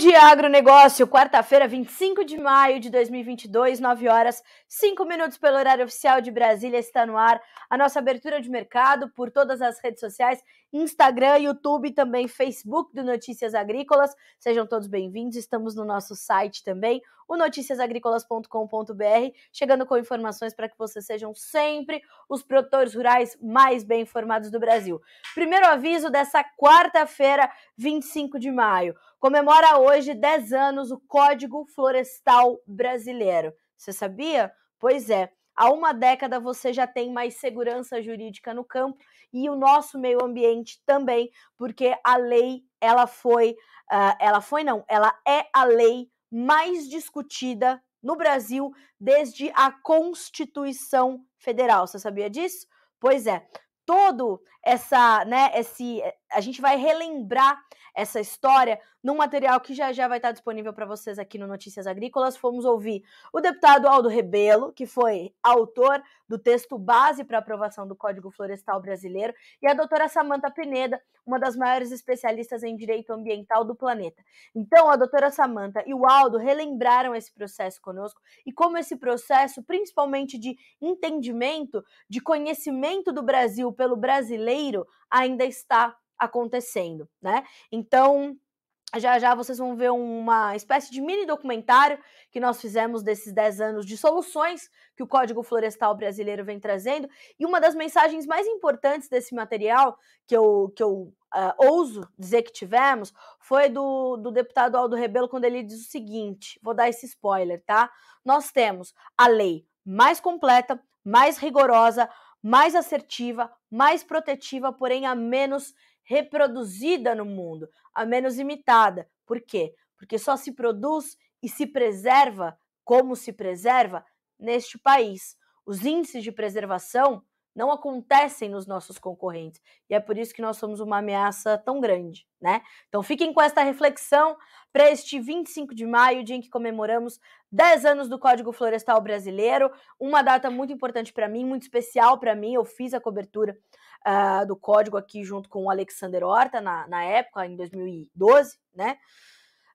de agronegócio, quarta-feira, 25 de maio de 2022, 9 horas, 5 minutos pelo horário oficial de Brasília, está no ar a nossa abertura de mercado por todas as redes sociais Instagram, YouTube, também Facebook do Notícias Agrícolas. Sejam todos bem-vindos. Estamos no nosso site também, o noticiasagricolas.com.br, chegando com informações para que vocês sejam sempre os produtores rurais mais bem informados do Brasil. Primeiro aviso dessa quarta-feira, 25 de maio. Comemora hoje 10 anos o Código Florestal Brasileiro. Você sabia? Pois é. Há uma década você já tem mais segurança jurídica no campo e o nosso meio ambiente também, porque a lei ela foi, uh, ela foi não, ela é a lei mais discutida no Brasil desde a Constituição Federal. Você sabia disso? Pois é. Todo essa, né, esse a gente vai relembrar essa história num material que já já vai estar disponível para vocês aqui no Notícias Agrícolas. Fomos ouvir o deputado Aldo Rebelo, que foi autor do texto base para aprovação do Código Florestal Brasileiro, e a doutora Samanta Pineda, uma das maiores especialistas em direito ambiental do planeta. Então, a doutora Samanta e o Aldo relembraram esse processo conosco e como esse processo, principalmente de entendimento, de conhecimento do Brasil pelo brasileiro, ainda está acontecendo, né? Então, já já vocês vão ver uma espécie de mini documentário que nós fizemos desses 10 anos de soluções que o Código Florestal Brasileiro vem trazendo. E uma das mensagens mais importantes desse material, que eu, que eu uh, ouso dizer que tivemos, foi do, do deputado Aldo Rebelo, quando ele diz o seguinte: vou dar esse spoiler, tá? Nós temos a lei mais completa, mais rigorosa, mais assertiva, mais protetiva, porém a menos reproduzida no mundo, a menos imitada. Por quê? Porque só se produz e se preserva como se preserva neste país. Os índices de preservação não acontecem nos nossos concorrentes. E é por isso que nós somos uma ameaça tão grande, né? Então fiquem com esta reflexão para este 25 de maio, dia em que comemoramos 10 anos do Código Florestal Brasileiro, uma data muito importante para mim, muito especial para mim. Eu fiz a cobertura uh, do código aqui junto com o Alexander Horta na, na época, em 2012, né?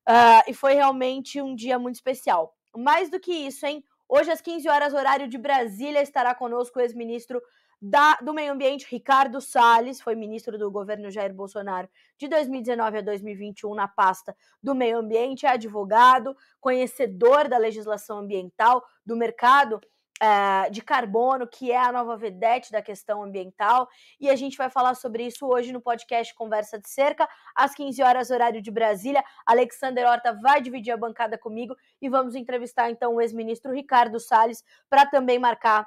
Uh, e foi realmente um dia muito especial. Mais do que isso, hein? Hoje, às 15 horas, horário de Brasília, estará conosco o ex-ministro da, do Meio Ambiente, Ricardo Salles, foi ministro do governo Jair Bolsonaro de 2019 a 2021 na pasta do Meio Ambiente, é advogado, conhecedor da legislação ambiental, do mercado é, de carbono, que é a nova vedete da questão ambiental, e a gente vai falar sobre isso hoje no podcast Conversa de Cerca, às 15 horas, horário de Brasília. Alexander Horta vai dividir a bancada comigo e vamos entrevistar então o ex-ministro Ricardo Salles para também marcar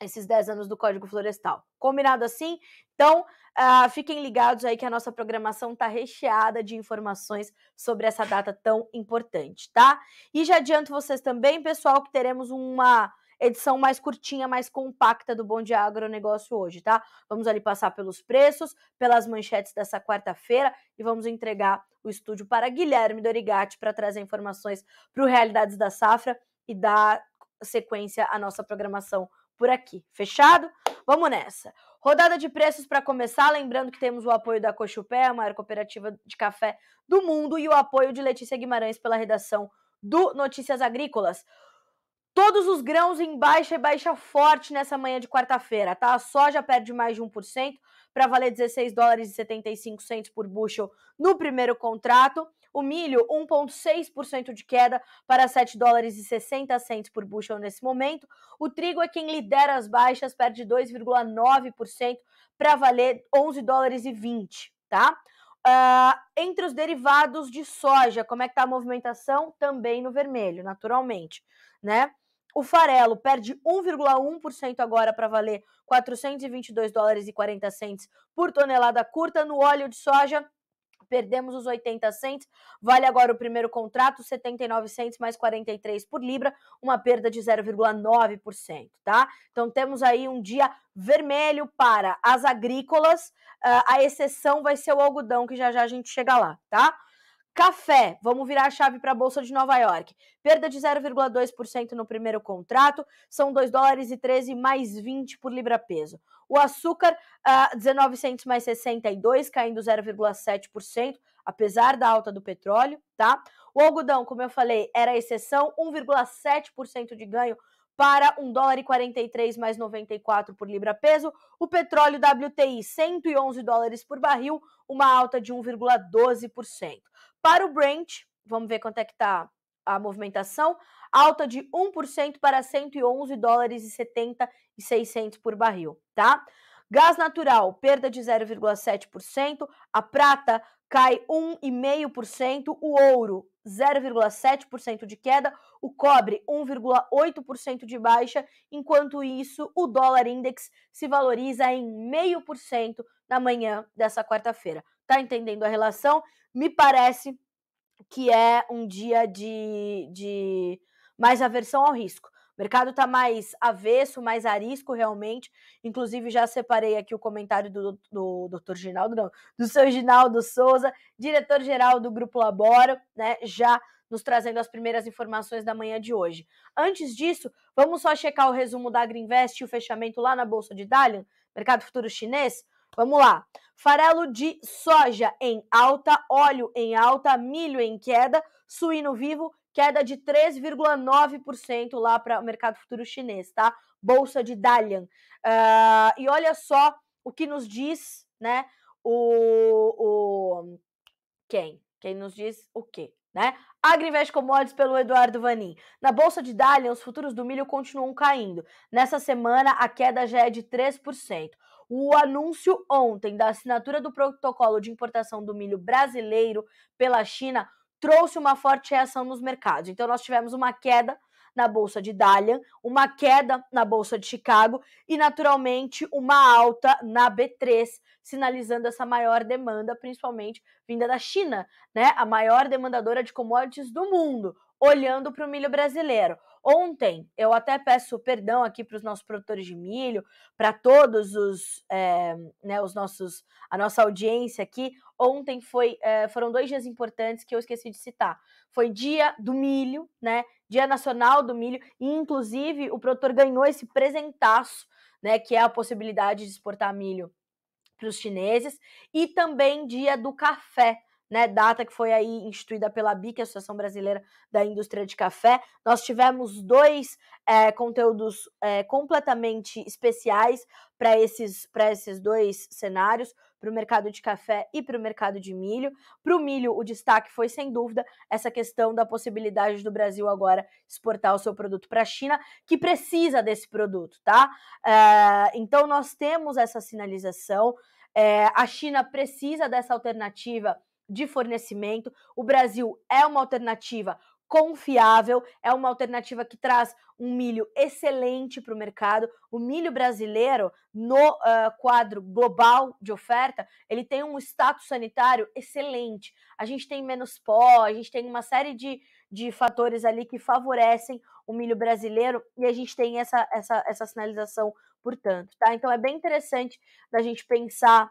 esses 10 anos do Código Florestal. Combinado assim? Então, uh, fiquem ligados aí que a nossa programação está recheada de informações sobre essa data tão importante, tá? E já adianto vocês também, pessoal, que teremos uma edição mais curtinha, mais compacta do Bom Dia Agronegócio hoje, tá? Vamos ali passar pelos preços, pelas manchetes dessa quarta-feira e vamos entregar o estúdio para Guilherme Dorigatti para trazer informações para o Realidades da Safra e dar sequência à nossa programação por aqui. Fechado? Vamos nessa. Rodada de preços para começar, lembrando que temos o apoio da Cochupé, a maior cooperativa de café do mundo, e o apoio de Letícia Guimarães pela redação do Notícias Agrícolas. Todos os grãos em baixa e baixa forte nessa manhã de quarta-feira, tá? A soja perde mais de 1% para valer 16 dólares e 75 por bushel no primeiro contrato. O milho, 1,6% de queda para 7 dólares e 60 por bushel nesse momento. O trigo é quem lidera as baixas, perde 2,9% para valer 11 dólares e 20, tá? Uh, entre os derivados de soja, como é que tá a movimentação? Também no vermelho, naturalmente, né? O farelo perde 1,1% agora para valer 422 dólares e 40 centes por tonelada curta. No óleo de soja, perdemos os 80 cents, vale agora o primeiro contrato, 79 cents mais 43 por libra, uma perda de 0,9%, tá? Então temos aí um dia vermelho para as agrícolas, ah, a exceção vai ser o algodão, que já já a gente chega lá, tá? Café, vamos virar a chave para a Bolsa de Nova York. Perda de 0,2% no primeiro contrato, são 2 dólares e 13 mais 20 por libra peso. O açúcar, uh, ah, 1900 mais 62, caindo 0,7%, apesar da alta do petróleo, tá? O algodão, como eu falei, era a exceção, 1,7% de ganho para 1 dólar e 43 mais 94 por libra peso. O petróleo WTI, 111 dólares por barril, uma alta de 1,12%. Para o Brent, vamos ver quanto é que está a movimentação, alta de 1% para 111 dólares e 70 e por barril, tá? Gás natural, perda de 0,7%, a prata cai 1,5%, o ouro 0,7% de queda, o cobre 1,8% de baixa, enquanto isso o dólar index se valoriza em 0,5% na manhã dessa quarta-feira. Tá entendendo a relação? Me parece que é um dia de, de mais aversão ao risco. O mercado está mais avesso, mais arisco realmente. Inclusive, já separei aqui o comentário do, do, do Dr. Ginaldo, não, do seu Ginaldo Souza, diretor-geral do Grupo Laboro, né? Já nos trazendo as primeiras informações da manhã de hoje. Antes disso, vamos só checar o resumo da Agriinvest e o fechamento lá na Bolsa de Dalian, mercado futuro chinês. Vamos lá. Farelo de soja em alta, óleo em alta, milho em queda, suíno vivo, queda de 3,9% lá para o mercado futuro chinês, tá? Bolsa de Dalian. Uh, e olha só o que nos diz, né? O. o quem? Quem nos diz o quê? Né? Agrivest Commodities pelo Eduardo Vanin. Na bolsa de Dalian, os futuros do milho continuam caindo. Nessa semana, a queda já é de 3% o anúncio ontem da assinatura do protocolo de importação do milho brasileiro pela China trouxe uma forte reação nos mercados. Então, nós tivemos uma queda na bolsa de Dalian, uma queda na bolsa de Chicago e, naturalmente, uma alta na B3, sinalizando essa maior demanda, principalmente vinda da China, né? A maior demandadora de commodities do mundo, olhando para o milho brasileiro. Ontem, eu até peço perdão aqui para os nossos produtores de milho, para todos os, é, né, os nossos, a nossa audiência aqui. Ontem foi, é, foram dois dias importantes que eu esqueci de citar. Foi dia do milho, né? Dia Nacional do Milho, e inclusive o produtor ganhou esse presentaço, né? Que é a possibilidade de exportar milho para os chineses, e também dia do café né, data que foi aí instituída pela BIC, Associação Brasileira da Indústria de Café. Nós tivemos dois é, conteúdos é, completamente especiais para esses, esses dois cenários, para o mercado de café e para o mercado de milho. Para o milho, o destaque foi, sem dúvida, essa questão da possibilidade do Brasil agora exportar o seu produto para a China, que precisa desse produto, tá? É, então, nós temos essa sinalização. É, a China precisa dessa alternativa de fornecimento. O Brasil é uma alternativa confiável, é uma alternativa que traz um milho excelente para o mercado. O milho brasileiro, no uh, quadro global de oferta, ele tem um status sanitário excelente. A gente tem menos pó, a gente tem uma série de, de fatores ali que favorecem o milho brasileiro e a gente tem essa, essa, essa sinalização, portanto. Tá? Então é bem interessante da gente pensar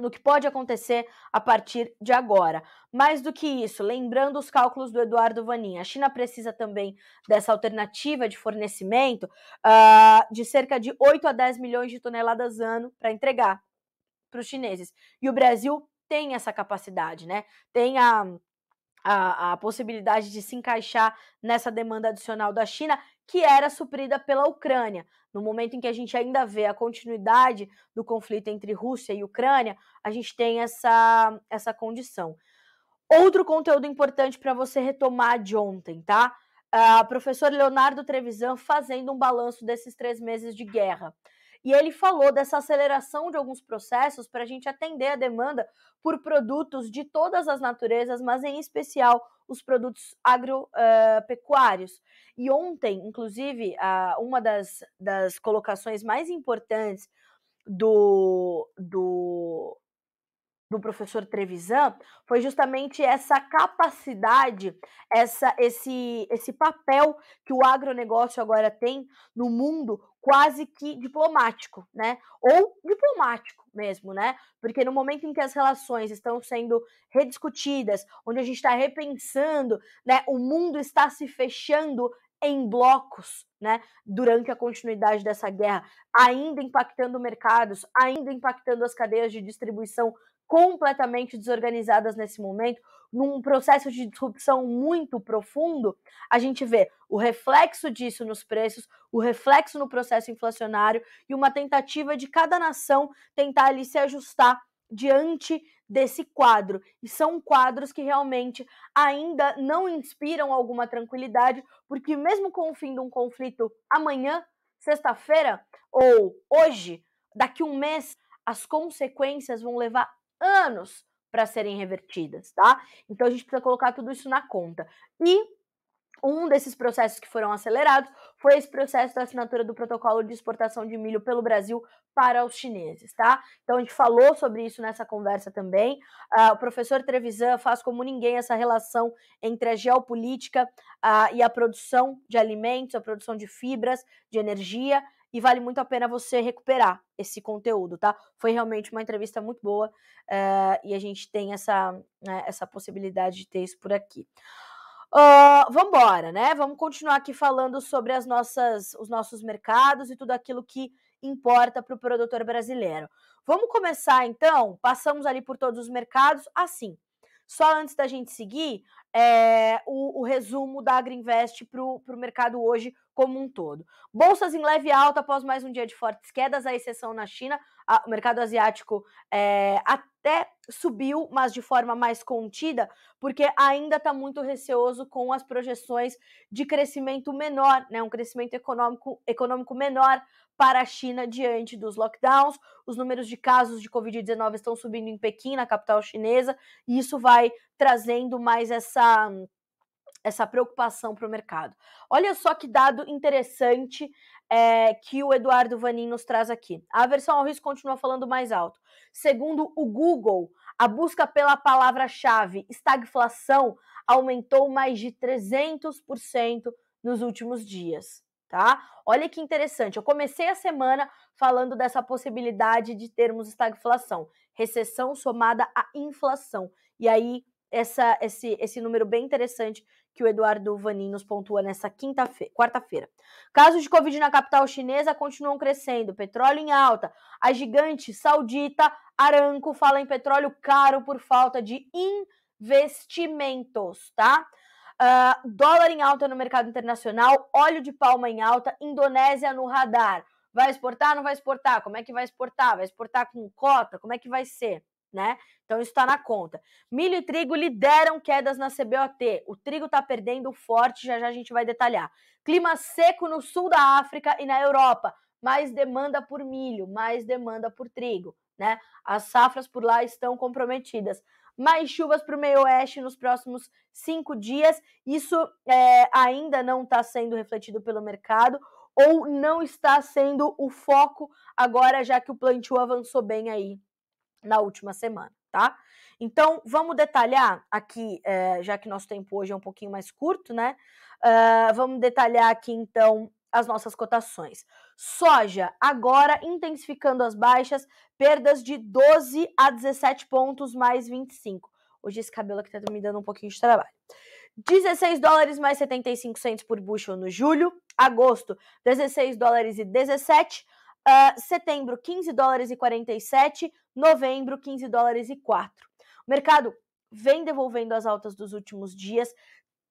no que pode acontecer a partir de agora. Mais do que isso, lembrando os cálculos do Eduardo Vanin, a China precisa também dessa alternativa de fornecimento uh, de cerca de 8 a 10 milhões de toneladas ano para entregar para os chineses. E o Brasil tem essa capacidade, né? Tem a, a, a possibilidade de se encaixar nessa demanda adicional da China que era suprida pela Ucrânia. No momento em que a gente ainda vê a continuidade do conflito entre Rússia e Ucrânia, a gente tem essa, essa condição. Outro conteúdo importante para você retomar de ontem, tá? Uh, professor Leonardo Trevisan fazendo um balanço desses três meses de guerra e ele falou dessa aceleração de alguns processos para a gente atender a demanda por produtos de todas as naturezas, mas em especial os produtos agropecuários. E ontem, inclusive, uma das, das colocações mais importantes do, do, do professor Trevisan foi justamente essa capacidade, essa, esse, esse papel que o agronegócio agora tem no mundo quase que diplomático, né? Ou diplomático mesmo, né? Porque no momento em que as relações estão sendo rediscutidas, onde a gente está repensando, né? O mundo está se fechando em blocos, né, durante a continuidade dessa guerra, ainda impactando mercados, ainda impactando as cadeias de distribuição completamente desorganizadas nesse momento num processo de disrupção muito profundo, a gente vê o reflexo disso nos preços, o reflexo no processo inflacionário e uma tentativa de cada nação tentar ali se ajustar diante desse quadro. E são quadros que realmente ainda não inspiram alguma tranquilidade, porque mesmo com o fim de um conflito amanhã, sexta-feira, ou hoje, daqui um mês, as consequências vão levar anos para serem revertidas, tá? Então a gente precisa colocar tudo isso na conta. E um desses processos que foram acelerados foi esse processo da assinatura do protocolo de exportação de milho pelo Brasil para os chineses, tá? Então a gente falou sobre isso nessa conversa também. Uh, o professor Trevisan faz como ninguém essa relação entre a geopolítica uh, e a produção de alimentos, a produção de fibras, de energia e vale muito a pena você recuperar esse conteúdo, tá? Foi realmente uma entrevista muito boa uh, e a gente tem essa, né, essa possibilidade de ter isso por aqui. Uh, ah, vamos embora, né? Vamos continuar aqui falando sobre as nossas, os nossos mercados e tudo aquilo que importa para o produtor brasileiro. Vamos começar então? Passamos ali por todos os mercados, assim. Ah, só antes da gente seguir, é, o, o, resumo da Agriinvest para o mercado hoje como um todo. Bolsas em leve alta após mais um dia de fortes quedas, à exceção na China. A, o mercado asiático é, até subiu, mas de forma mais contida, porque ainda está muito receoso com as projeções de crescimento menor, né, um crescimento econômico, econômico menor para a China diante dos lockdowns. Os números de casos de Covid-19 estão subindo em Pequim, na capital chinesa, e isso vai trazendo mais essa essa preocupação para o mercado. Olha só que dado interessante é, que o Eduardo Vanin nos traz aqui. A versão ao risco continua falando mais alto. Segundo o Google, a busca pela palavra-chave estagflação aumentou mais de 300% nos últimos dias tá? Olha que interessante, eu comecei a semana falando dessa possibilidade de termos estagflação, recessão somada à inflação. E aí essa, esse, esse número bem interessante que o Eduardo Vanin nos pontua nessa quinta-feira, quarta-feira. Casos de Covid na capital chinesa continuam crescendo, petróleo em alta. A gigante saudita Aranco fala em petróleo caro por falta de investimentos, tá? Ah, dólar em alta no mercado internacional, óleo de palma em alta, Indonésia no radar. Vai exportar? Não vai exportar? Como é que vai exportar? Vai exportar com cota? Como é que vai ser? Né? Então isso está na conta. Milho e trigo lideram quedas na CBOT. O trigo está perdendo forte, já já a gente vai detalhar. Clima seco no sul da África e na Europa. Mais demanda por milho, mais demanda por trigo, né? As safras por lá estão comprometidas mais chuvas para o meio-oeste nos próximos cinco dias. Isso é, ainda não está sendo refletido pelo mercado ou não está sendo o foco agora, já que o plantio avançou bem aí na última semana, tá? Então, vamos detalhar aqui, é, já que nosso tempo hoje é um pouquinho mais curto, né? Uh, vamos detalhar aqui, então, as nossas cotações. Soja, agora intensificando as baixas, perdas de 12 a 17 pontos mais 25. Hoje esse cabelo aqui tá me dando um pouquinho de trabalho. 16 dólares mais 75 centos por bushel no julho. Agosto, 16 dólares e 17. Uh, ah, setembro, 15 dólares e 47. Novembro, 15 dólares e 4. O mercado vem devolvendo as altas dos últimos dias,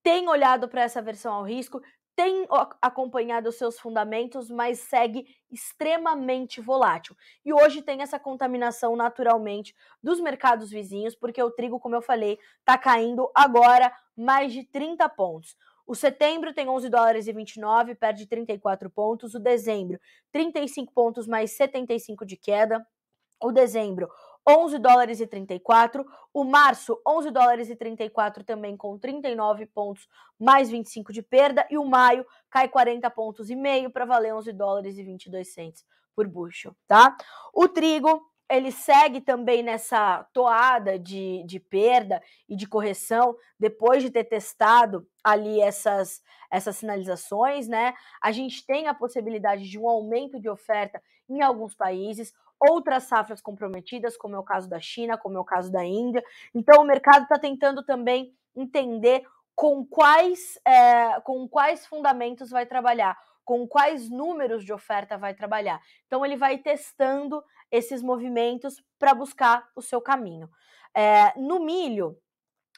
tem olhado para essa versão ao risco, tem acompanhado os seus fundamentos, mas segue extremamente volátil. E hoje tem essa contaminação naturalmente dos mercados vizinhos, porque o trigo, como eu falei, está caindo agora mais de 30 pontos. O setembro tem 11 dólares e 29, perde 34 pontos. O dezembro, 35 pontos mais 75 de queda. O dezembro, 11 dólares e 34. O março, 11 dólares e 34 também com 39 pontos mais 25 de perda. E o maio cai 40 pontos e meio para valer 11 dólares e 22 centes por bucho, tá? O trigo, ele segue também nessa toada de, de perda e de correção depois de ter testado ali essas, essas sinalizações, né? A gente tem a possibilidade de um aumento de oferta em alguns países outras safras comprometidas, como é o caso da China, como é o caso da Índia. Então, o mercado está tentando também entender com quais, é, com quais fundamentos vai trabalhar, com quais números de oferta vai trabalhar. Então, ele vai testando esses movimentos para buscar o seu caminho. É, no milho,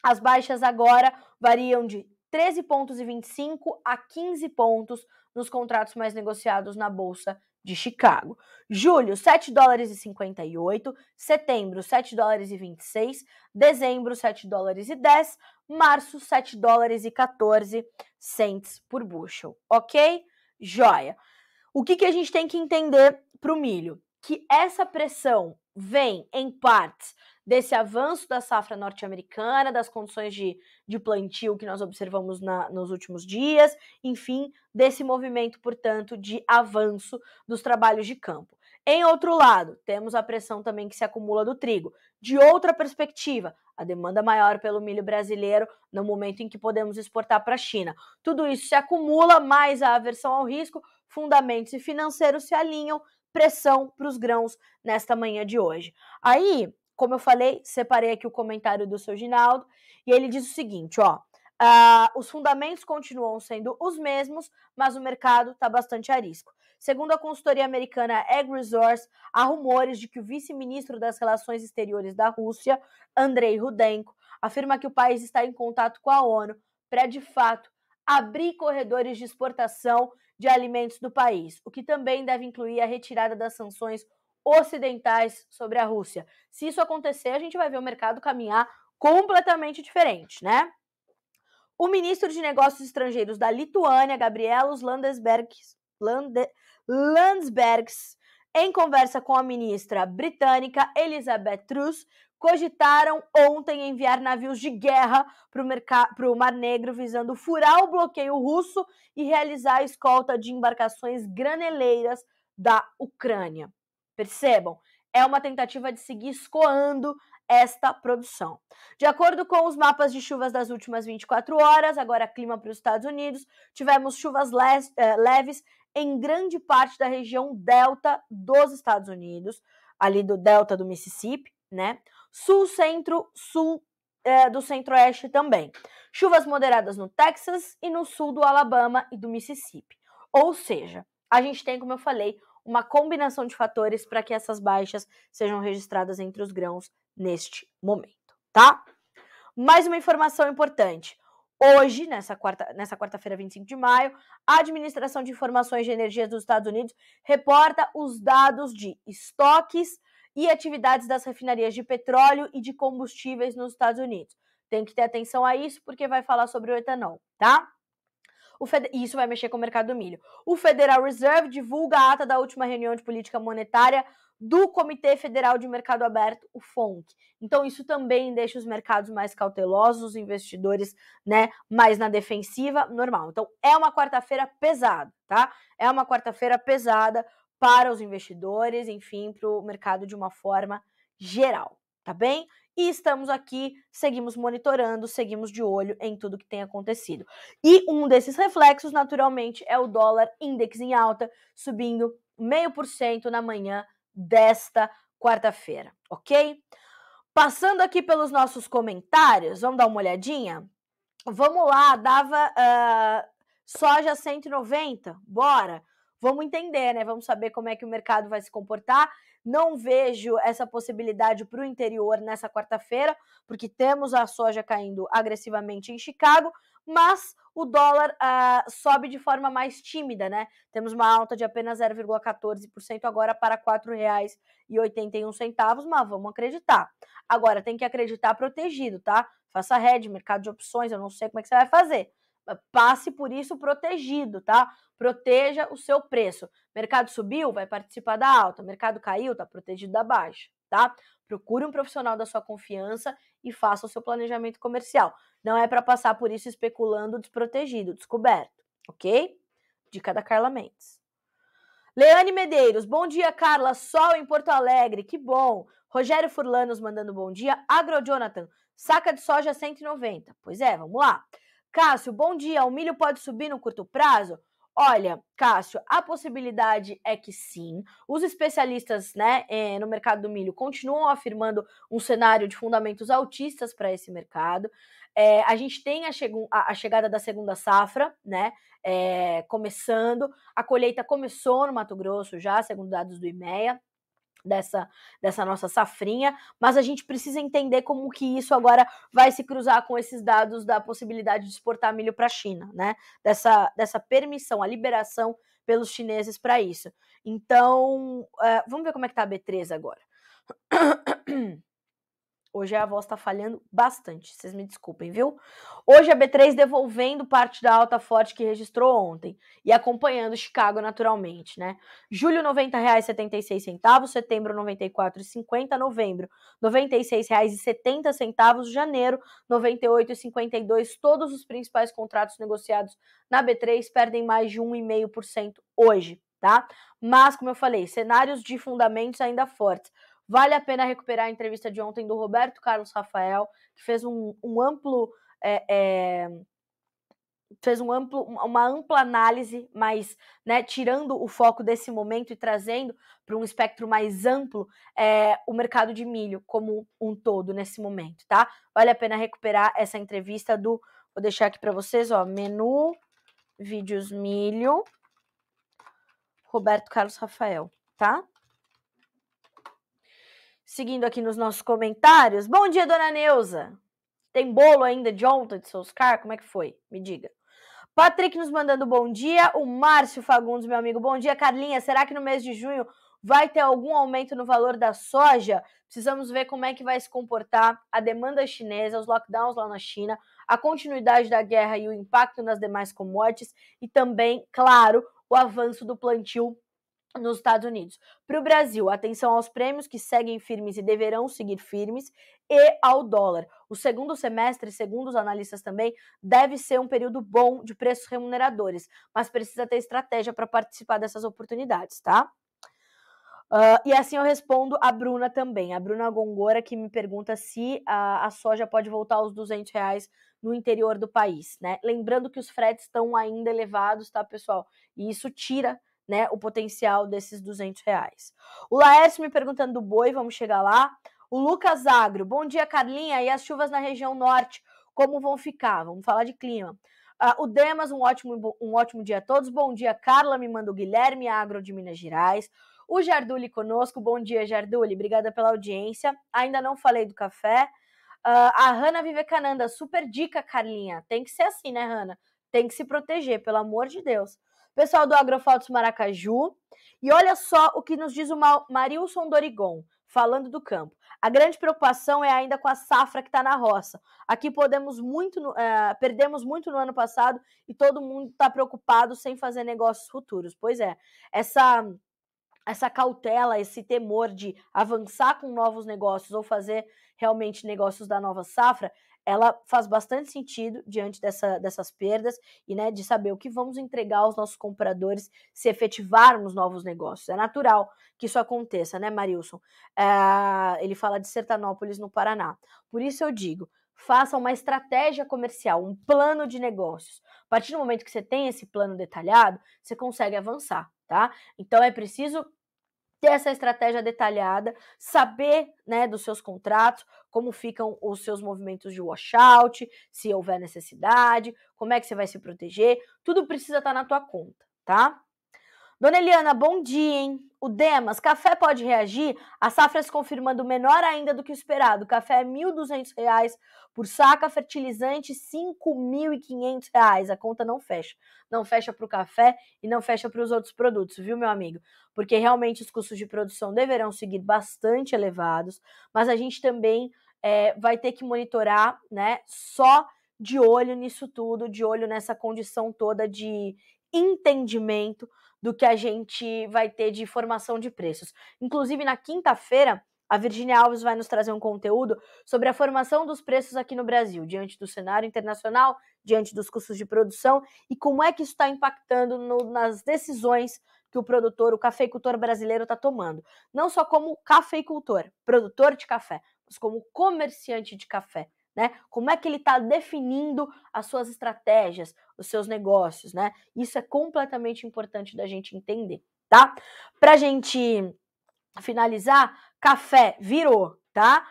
as baixas agora variam de 13,25 pontos e a 15 pontos nos contratos mais negociados na bolsa de Chicago. Julho, 7 dólares e 58, setembro, 7 dólares e 26, dezembro, 7 dólares e 10, março, 7 dólares e 14 cents por bushel, ok? Joia. O que, que a gente tem que entender para o milho? Que essa pressão vem em partes desse avanço da safra norte-americana, das condições de, de plantio que nós observamos na, nos últimos dias, enfim, desse movimento, portanto, de avanço dos trabalhos de campo. Em outro lado, temos a pressão também que se acumula do trigo. De outra perspectiva, a demanda maior pelo milho brasileiro no momento em que podemos exportar para a China. Tudo isso se acumula, mais a aversão ao risco, fundamentos e financeiros se alinham, pressão para os grãos nesta manhã de hoje. Aí, como eu falei, separei aqui o comentário do seu Ginaldo, e ele diz o seguinte, ó. Uh, os fundamentos continuam sendo os mesmos, mas o mercado está bastante risco. Segundo a consultoria americana Resource, há rumores de que o vice-ministro das Relações Exteriores da Rússia, Andrei Rudenko, afirma que o país está em contato com a ONU para, de fato, abrir corredores de exportação de alimentos do país, o que também deve incluir a retirada das sanções ocidentais sobre a Rússia. Se isso acontecer, a gente vai ver o mercado caminhar completamente diferente, né? O ministro de Negócios Estrangeiros da Lituânia, Gabrielos Landesbergs, Lande, Landsbergs, em conversa com a ministra britânica Elizabeth Truss, cogitaram ontem enviar navios de guerra para o Mar Negro, visando furar o bloqueio russo e realizar a escolta de embarcações graneleiras da Ucrânia. Percebam, é uma tentativa de seguir escoando esta produção. De acordo com os mapas de chuvas das últimas 24 horas, agora clima para os Estados Unidos, tivemos chuvas leves, eh, leves em grande parte da região delta dos Estados Unidos, ali do delta do Mississippi, né? Sul, centro, sul eh, do centro-oeste também. Chuvas moderadas no Texas e no sul do Alabama e do Mississippi. Ou seja, a gente tem, como eu falei, uma combinação de fatores para que essas baixas sejam registradas entre os grãos neste momento, tá? Mais uma informação importante. Hoje, nessa quarta, nessa quarta-feira, 25 de maio, a Administração de Informações de Energia dos Estados Unidos reporta os dados de estoques e atividades das refinarias de petróleo e de combustíveis nos Estados Unidos. Tem que ter atenção a isso porque vai falar sobre o etanol, tá? O Fed... Isso vai mexer com o mercado do milho. O Federal Reserve divulga a ata da última reunião de política monetária do Comitê Federal de Mercado Aberto, o FONC. Então isso também deixa os mercados mais cautelosos, os investidores, né, mais na defensiva, normal. Então é uma quarta-feira pesada, tá? É uma quarta-feira pesada para os investidores, enfim, para o mercado de uma forma geral, tá bem? e estamos aqui, seguimos monitorando, seguimos de olho em tudo que tem acontecido. E um desses reflexos, naturalmente, é o dólar index em alta, subindo 0,5% na manhã desta quarta-feira, ok? Passando aqui pelos nossos comentários, vamos dar uma olhadinha? Vamos lá, dava uh, soja 190, bora! Vamos entender, né? Vamos saber como é que o mercado vai se comportar. Não vejo essa possibilidade para o interior nessa quarta-feira, porque temos a soja caindo agressivamente em Chicago, mas o dólar uh, sobe de forma mais tímida, né? Temos uma alta de apenas 0,14% agora para R$ 4,81, mas vamos acreditar. Agora, tem que acreditar protegido, tá? Faça hedge, mercado de opções, eu não sei como é que você vai fazer passe por isso protegido, tá? Proteja o seu preço. Mercado subiu, vai participar da alta. Mercado caiu, tá protegido da baixa, tá? Procure um profissional da sua confiança e faça o seu planejamento comercial. Não é para passar por isso especulando desprotegido, descoberto, ok? Dica da Carla Mendes. Leane Medeiros, bom dia, Carla. Sol em Porto Alegre, que bom. Rogério Furlanos mandando bom dia. Agro Jonathan, saca de soja 190. Pois é, vamos lá. Cássio, bom dia. O milho pode subir no curto prazo? Olha, Cássio, a possibilidade é que sim. Os especialistas né, é, no mercado do milho continuam afirmando um cenário de fundamentos altistas para esse mercado. É, a gente tem a, a, chegada da segunda safra, né? É, começando. A colheita começou no Mato Grosso já, segundo dados do IMEA, dessa, dessa nossa safrinha, mas a gente precisa entender como que isso agora vai se cruzar com esses dados da possibilidade de exportar milho para a China, né? Dessa, dessa permissão, a liberação pelos chineses para isso. Então, é, vamos ver como é que tá a B3 agora. Hoje a voz está falhando bastante, vocês me desculpem, viu? Hoje a B3 devolvendo parte da alta forte que registrou ontem e acompanhando Chicago naturalmente, né? Julho R$ 90,76, setembro R$ 94,50, novembro R$ 96,70, janeiro R$ 98,52. Todos os principais contratos negociados na B3 perdem mais de 1,5% hoje, tá? Mas como eu falei, cenários de fundamentos ainda fortes. Vale a pena recuperar a entrevista de ontem do Roberto Carlos Rafael, que fez um, um amplo. É, é, fez um amplo, uma ampla análise, mas né, tirando o foco desse momento e trazendo para um espectro mais amplo é, o mercado de milho como um todo nesse momento, tá? Vale a pena recuperar essa entrevista do. Vou deixar aqui para vocês, ó, menu, vídeos milho, Roberto Carlos Rafael, tá? seguindo aqui nos nossos comentários. Bom dia, dona Neuza. Tem bolo ainda de ontem de seus Como é que foi? Me diga. Patrick nos mandando bom dia. O Márcio Fagundes, meu amigo, bom dia. Carlinha, será que no mês de junho vai ter algum aumento no valor da soja? Precisamos ver como é que vai se comportar a demanda chinesa, os lockdowns lá na China, a continuidade da guerra e o impacto nas demais commodities e também, claro, o avanço do plantio nos Estados Unidos. Para o Brasil, atenção aos prêmios que seguem firmes e deverão seguir firmes, e ao dólar. O segundo semestre, segundo os analistas também, deve ser um período bom de preços remuneradores, mas precisa ter estratégia para participar dessas oportunidades, tá? Uh, e assim eu respondo a Bruna também, a Bruna Gongora, que me pergunta se a, a soja pode voltar aos 200 reais no interior do país, né? Lembrando que os fretes estão ainda elevados, tá, pessoal? E isso tira né, o potencial desses 200 reais. O Laércio me perguntando do boi, vamos chegar lá. O Lucas Agro, bom dia Carlinha, e as chuvas na região norte, como vão ficar? Vamos falar de clima. Uh, o Demas, um ótimo, um ótimo dia a todos. Bom dia, Carla, me manda o Guilherme Agro de Minas Gerais. O Jarduli conosco, bom dia, Jarduli, obrigada pela audiência. Ainda não falei do café. Uh, a Hanna Vivekananda, super dica, Carlinha. Tem que ser assim, né, Hanna? Tem que se proteger, pelo amor de Deus pessoal do Agrofotos Maracaju. E olha só o que nos diz o Marilson Dorigon, falando do campo. A grande preocupação é ainda com a safra que está na roça. Aqui podemos muito, uh, perdemos muito no ano passado e todo mundo está preocupado sem fazer negócios futuros. Pois é, essa essa cautela, esse temor de avançar com novos negócios ou fazer realmente negócios da nova safra, ela faz bastante sentido diante dessa, dessas perdas e né, de saber o que vamos entregar aos nossos compradores se efetivarmos novos negócios. É natural que isso aconteça, né, Marilson? É, ele fala de Sertanópolis, no Paraná. Por isso eu digo, faça uma estratégia comercial, um plano de negócios. A partir do momento que você tem esse plano detalhado, você consegue avançar, tá? Então é preciso ter essa estratégia detalhada, saber né, dos seus contratos, como ficam os seus movimentos de washout, se houver necessidade, como é que você vai se proteger, tudo precisa estar tá na tua conta, tá? Dona Eliana, bom dia, hein? O Demas, café pode reagir? A safra se confirmando menor ainda do que o esperado. Café é R$ 1.200 por saca, fertilizante R$ 5.500. A conta não fecha. Não fecha para o café e não fecha para os outros produtos, viu, meu amigo? Porque realmente os custos de produção deverão seguir bastante elevados, mas a gente também é, vai ter que monitorar, né, só de olho nisso tudo, de olho nessa condição toda de entendimento do que a gente vai ter de formação de preços. Inclusive, na quinta-feira, a Virginia Alves vai nos trazer um conteúdo sobre a formação dos preços aqui no Brasil, diante do cenário internacional, diante dos custos de produção e como é que isso está impactando no, nas decisões que o produtor, o cafeicultor brasileiro está tomando. Não só como cafeicultor, produtor de café, mas como comerciante de café né? Como é que ele está definindo as suas estratégias, os seus negócios, né? Isso é completamente importante da gente entender, tá? Para gente finalizar, café virou, tá?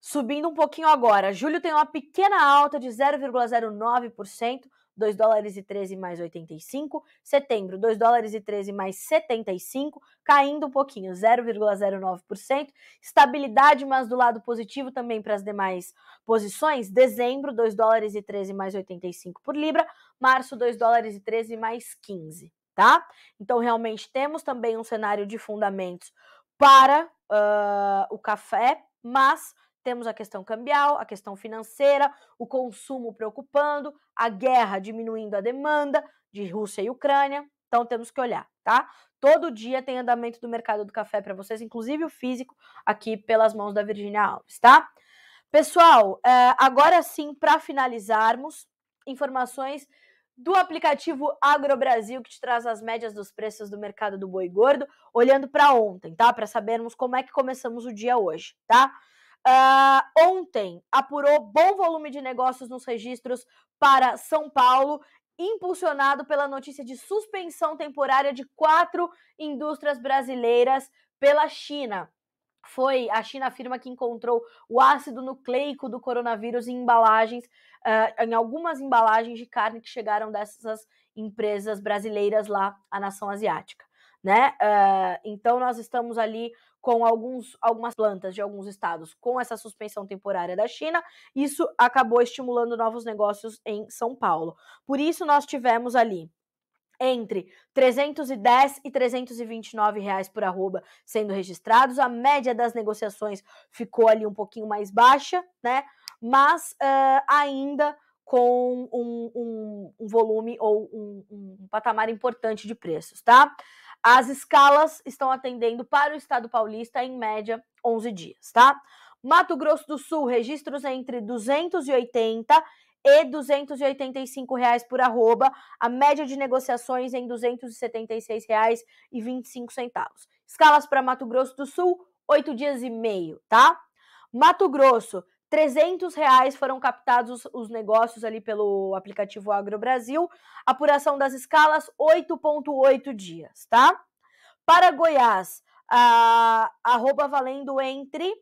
Subindo um pouquinho agora. Julho tem uma pequena alta de 0,09%, 2 dólares e 13 mais 85. Setembro, 2 dólares e 13 mais 75, caindo um pouquinho, 0,09%. Estabilidade, mas do lado positivo também para as demais posições. Dezembro, 2 dólares e 13 mais 85 por libra. Março, 2 dólares e 13 mais 15, tá? Então, realmente temos também um cenário de fundamentos para uh, o café, mas temos a questão cambial, a questão financeira, o consumo preocupando, a guerra diminuindo a demanda de Rússia e Ucrânia. Então temos que olhar, tá? Todo dia tem andamento do mercado do café para vocês, inclusive o físico, aqui pelas mãos da Virginia Alves, tá? Pessoal, é, agora sim, para finalizarmos, informações do aplicativo AgroBrasil, que te traz as médias dos preços do mercado do boi gordo, olhando para ontem, tá? Para sabermos como é que começamos o dia hoje, tá? Uh, ontem apurou bom volume de negócios nos registros para São Paulo, impulsionado pela notícia de suspensão temporária de quatro indústrias brasileiras pela China foi a China afirma que encontrou o ácido nucleico do coronavírus em embalagens, uh, em algumas embalagens de carne que chegaram dessas empresas brasileiras lá à nação asiática né? Uh, então nós estamos ali com alguns, algumas plantas de alguns estados com essa suspensão temporária da China, isso acabou estimulando novos negócios em São Paulo. Por isso nós tivemos ali entre 310 e 329 reais por arroba sendo registrados. A média das negociações ficou ali um pouquinho mais baixa, né? Mas uh, ainda com um, um, um, volume ou um, um patamar importante de preços, tá? As escalas estão atendendo para o estado paulista em média 11 dias, tá? Mato Grosso do Sul, registros entre 280 e 285 reais por arroba, a média de negociações em 276 reais e 25 centavos. Escalas para Mato Grosso do Sul, 8 dias e meio, tá? Mato Grosso, 300 reais foram captados os, os negócios ali pelo aplicativo Agro Brasil. Apuração das escalas, 8,8 dias, tá? Para Goiás, a, arroba valendo entre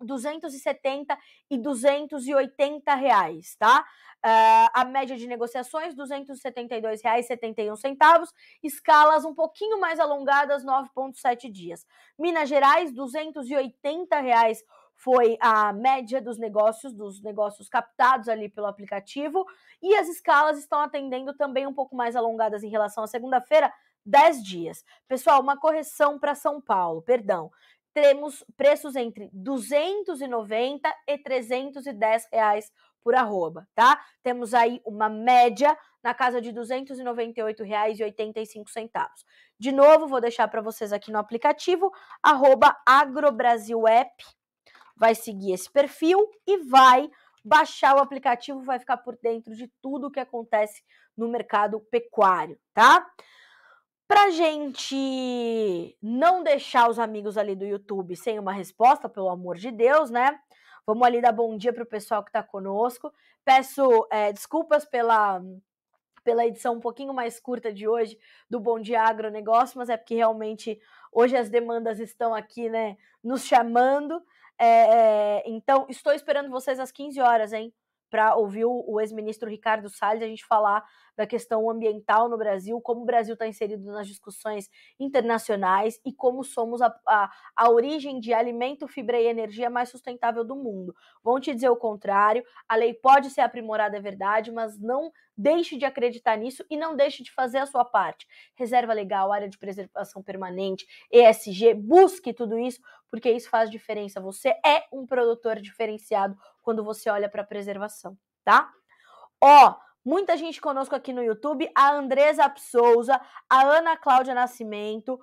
270 e 280 reais, tá? Uh, a média de negociações, R$ 272,71. Escalas um pouquinho mais alongadas, 9,7 dias. Minas Gerais, R$ 280,00 foi a média dos negócios, dos negócios captados ali pelo aplicativo, e as escalas estão atendendo também um pouco mais alongadas em relação à segunda-feira, 10 dias. Pessoal, uma correção para São Paulo, perdão. Temos preços entre 290 e 310 reais por arroba, tá? Temos aí uma média na casa de R$ 298,85. De novo, vou deixar para vocês aqui no aplicativo, arroba agrobrasilapp, vai seguir esse perfil e vai baixar o aplicativo, vai ficar por dentro de tudo o que acontece no mercado pecuário, tá? Pra gente não deixar os amigos ali do YouTube sem uma resposta, pelo amor de Deus, né? Vamos ali dar bom dia pro pessoal que tá conosco. Peço é, desculpas pela pela edição um pouquinho mais curta de hoje do Bom Dia Agronegócio, mas é porque realmente hoje as demandas estão aqui, né, nos chamando. É, é, então, estou esperando vocês às 15 horas, hein? para ouvir o ex-ministro Ricardo Salles a gente falar da questão ambiental no Brasil, como o Brasil está inserido nas discussões internacionais e como somos a, a, a, origem de alimento, fibra e energia mais sustentável do mundo. Vão te dizer o contrário, a lei pode ser aprimorada, é verdade, mas não deixe de acreditar nisso e não deixe de fazer a sua parte. Reserva legal, área de preservação permanente, ESG, busque tudo isso, porque isso faz diferença. Você é um produtor diferenciado quando você olha para a preservação, tá? Ó, muita gente conosco aqui no YouTube, a Andresa Souza, a Ana Cláudia Nascimento,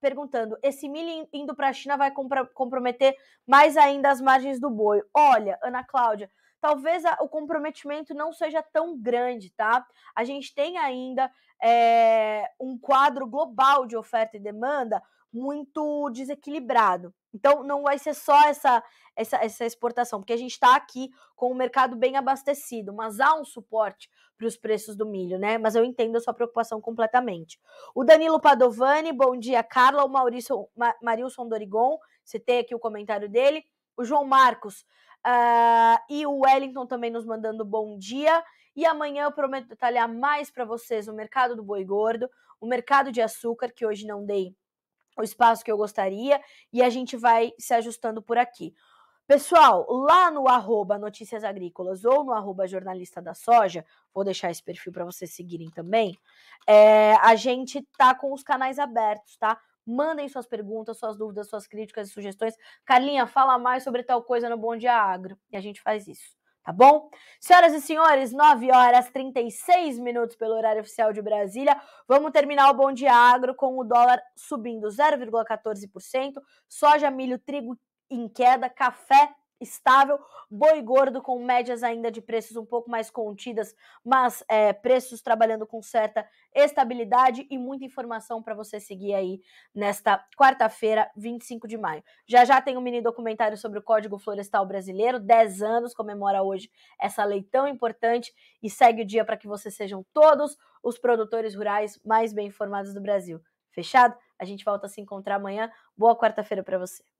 perguntando: esse milho indo para a China vai comprometer mais ainda as margens do boi? Olha, Ana Cláudia, talvez a, o comprometimento não seja tão grande, tá? A gente tem ainda é, um quadro global de oferta e demanda muito desequilibrado. Então, não vai ser só essa, essa, essa exportação, porque a gente está aqui com o mercado bem abastecido, mas há um suporte para os preços do milho, né? Mas eu entendo a sua preocupação completamente. O Danilo Padovani, bom dia, Carla. O Maurício, Ma, Marilson Dorigon, citei aqui o comentário dele. O João Marcos uh, e o Wellington também nos mandando bom dia. E amanhã eu prometo detalhar mais para vocês o mercado do boi gordo, o mercado de açúcar, que hoje não dei o espaço que eu gostaria e a gente vai se ajustando por aqui. Pessoal, lá no arroba Notícias Agrícolas ou no arroba Jornalista da Soja, vou deixar esse perfil para vocês seguirem também, é, a gente tá com os canais abertos, tá? Mandem suas perguntas, suas dúvidas, suas críticas e sugestões. Carlinha, fala mais sobre tal coisa no Bom Dia Agro. E a gente faz isso tá bom? Senhoras e senhores, 9 horas 36 minutos pelo horário oficial de Brasília. Vamos terminar o Bom Dia Agro com o dólar subindo 0,14%, soja, milho, trigo em queda, café estável, boi gordo com médias ainda de preços um pouco mais contidas, mas é, preços trabalhando com certa estabilidade e muita informação para você seguir aí nesta quarta-feira, 25 de maio. Já já tem um mini documentário sobre o Código Florestal Brasileiro, 10 anos, comemora hoje essa lei tão importante e segue o dia para que vocês sejam todos os produtores rurais mais bem informados do Brasil. Fechado? A gente volta a se encontrar amanhã. Boa quarta-feira para você.